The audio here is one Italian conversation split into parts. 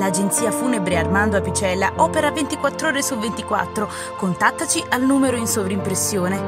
L'agenzia funebre Armando Apicella opera 24 ore su 24. Contattaci al numero in sovrimpressione.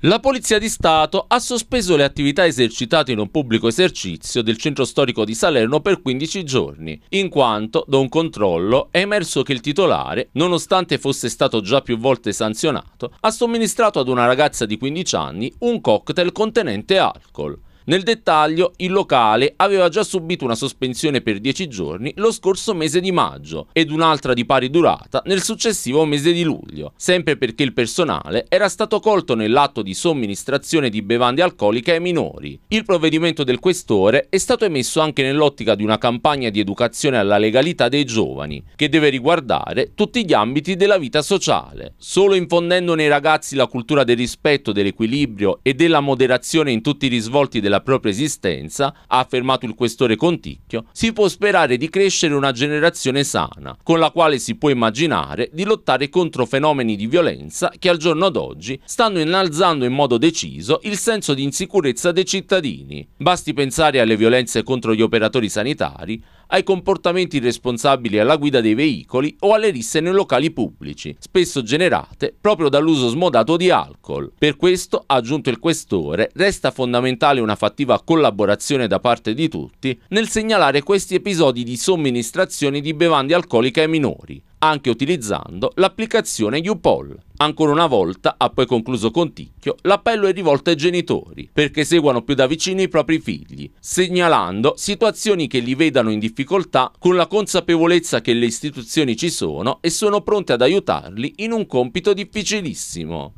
La Polizia di Stato ha sospeso le attività esercitate in un pubblico esercizio del centro storico di Salerno per 15 giorni, in quanto da un controllo è emerso che il titolare, nonostante fosse stato già più volte sanzionato, ha somministrato ad una ragazza di 15 anni un cocktail contenente alcol. Nel dettaglio, il locale aveva già subito una sospensione per 10 giorni lo scorso mese di maggio ed un'altra di pari durata nel successivo mese di luglio, sempre perché il personale era stato colto nell'atto di somministrazione di bevande alcoliche ai minori. Il provvedimento del questore è stato emesso anche nell'ottica di una campagna di educazione alla legalità dei giovani, che deve riguardare tutti gli ambiti della vita sociale. Solo infondendo nei ragazzi la cultura del rispetto, dell'equilibrio e della moderazione in tutti i risvolti della della propria esistenza, ha affermato il questore Conticchio, si può sperare di crescere una generazione sana, con la quale si può immaginare di lottare contro fenomeni di violenza che al giorno d'oggi stanno innalzando in modo deciso il senso di insicurezza dei cittadini. Basti pensare alle violenze contro gli operatori sanitari, ai comportamenti irresponsabili alla guida dei veicoli o alle risse nei locali pubblici, spesso generate proprio dall'uso smodato di alcol. Per questo, ha aggiunto il questore, resta fondamentale una fattiva collaborazione da parte di tutti nel segnalare questi episodi di somministrazione di bevande alcoliche ai minori, anche utilizzando l'applicazione UPOL. Ancora una volta, ha poi concluso Conticchio, l'appello è rivolto ai genitori perché seguano più da vicino i propri figli, segnalando situazioni che li vedano in difficoltà con la consapevolezza che le istituzioni ci sono e sono pronte ad aiutarli in un compito difficilissimo.